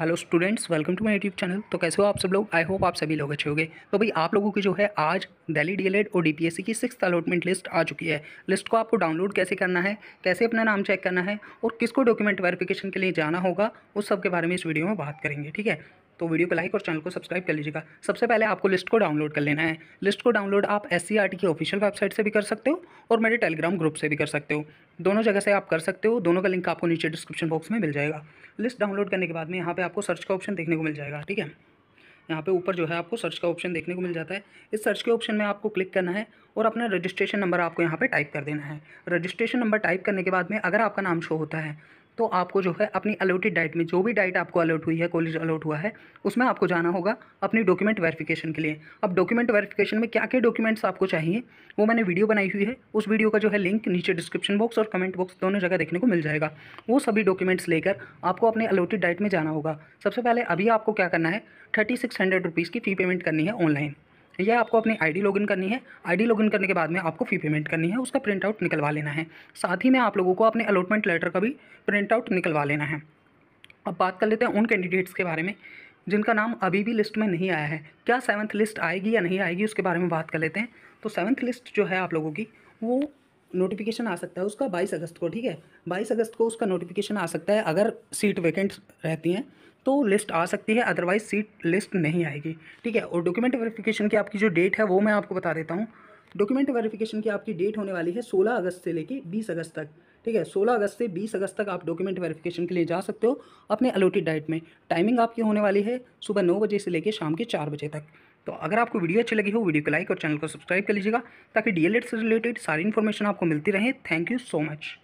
hello students welcome to my YouTube channel तो कैसे हो आप सब लोग आई होप आप सभी लोग अच्छे होंगे तो भाई आप लोगों की जो है आज दिल्ली डीएलएड और डीपीएससी की सिक्स अलॉटमेंट लिस्ट आ चुकी है लिस्ट को आपको डाउनलोड कैसे करना है कैसे अपना नाम चेक करना है और किसको डॉक्यूमेंट वेरिफिकेशन के लिए जाना होगा उस सब के बारे में इस वीडियो में बात करेंगे ठीक है तो वीडियो को लाइक और चैनल को सब्सक्राइब कर लीजिएगा सबसे पहले आपको लिस्ट को डाउनलोड कर लेना है लिस्ट को डाउनलोड आप एस e की ऑफिशियल वेबसाइट से भी कर सकते हो और मेरे टेलीग्राम ग्रुप से भी कर सकते हो दोनों जगह से आप कर सकते हो दोनों का लिंक आपको नीचे डिस्क्रिप्शन बॉक्स में मिल जाएगा लिस्ट डाउनलोड करने के बाद में यहाँ पर आपको सर्च का ऑप्शन देखने को मिल जाएगा ठीक है यहाँ पे ऊपर जो है आपको सर्च का ऑप्शन देखने को मिल जाता है इस सर्च के ऑप्शन में आपको क्लिक करना है और अपना रजिस्ट्रेशन नंबर आपको यहाँ पे टाइप कर देना है रजिस्ट्रेशन नंबर टाइप करने के बाद में अगर आपका नाम शो होता है तो आपको जो है अपनी अलोटेड डाइट में जो भी डाइट आपको अलर्ट हुई है कॉलेज अलर्ट हुआ है उसमें आपको जाना होगा अपनी डॉक्यूमेंट वेरिफिकेशन के लिए अब डॉक्यूमेंट वेरिफिकेशन में क्या क्या डॉक्यूमेंट्स आपको चाहिए वो मैंने वीडियो बनाई हुई है उस वीडियो का जो है लिंक नीचे डिस्क्रिप्शन बॉक्स और कमेंट बॉक्स दोनों जगह देखने को मिल जाएगा वो सभी डॉक्यूमेंट्स लेकर आपको अपने अलोटेड डाइट में जाना होगा सबसे पहले अभी आपको क्या करना है थर्टी सिक्स हंड्रेड रुपीज़ की फ़ी पेमेंट करनी है ऑनलाइन या आपको अपनी आईडी लॉगिन करनी है आईडी लॉगिन करने के बाद में आपको फ़ी पेमेंट करनी है उसका प्रिंट आउट निकलवा लेना है साथ ही में आप लोगों को अपने अलॉटमेंट लेटर का भी प्रिंट आउट निकलवा लेना है अब बात कर लेते हैं उन कैंडिडेट्स के बारे में जिनका नाम अभी भी लिस्ट में नहीं आया है क्या सेवन्थ लिस्ट आएगी या नहीं आएगी उसके बारे में बात कर लेते हैं तो सेवन्थ लिस्ट जो है आप लोगों की वो नोटिफिकेशन आ सकता है उसका बाईस अगस्त को ठीक है बाईस अगस्त को उसका नोटिफिकेशन आ सकता है अगर सीट वैकेंट रहती हैं तो लिस्ट आ सकती है अदरवाइज सीट लिस्ट नहीं आएगी ठीक है और डॉक्यूमेंट वेरिफिकेशन की आपकी जो डेट है वो मैं आपको बता देता हूँ डॉक्यूमेंट वेरिफिकेशन की आपकी डेट होने वाली है 16 अगस्त से लेके 20 अगस्त तक ठीक है 16 अगस्त से 20 अगस्त तक आप डॉक्यूमेंट वेरिफिकेशन के लिए जा सकते हो अपने अलोटेड डाइट में टाइमिंग आपकी होने वाली है सुबह नौ बजे से लेकर शाम के चार बजे तक तो अगर आपको वीडियो अच्छी लगी हो वीडियो को लाइक और चैनल को सब्सक्राइब कर लीजिएगा ताकि डीएलएड से रिलेटेड सारी इन्फॉर्मेशन आपको मिलती रहे थैंक यू सो मच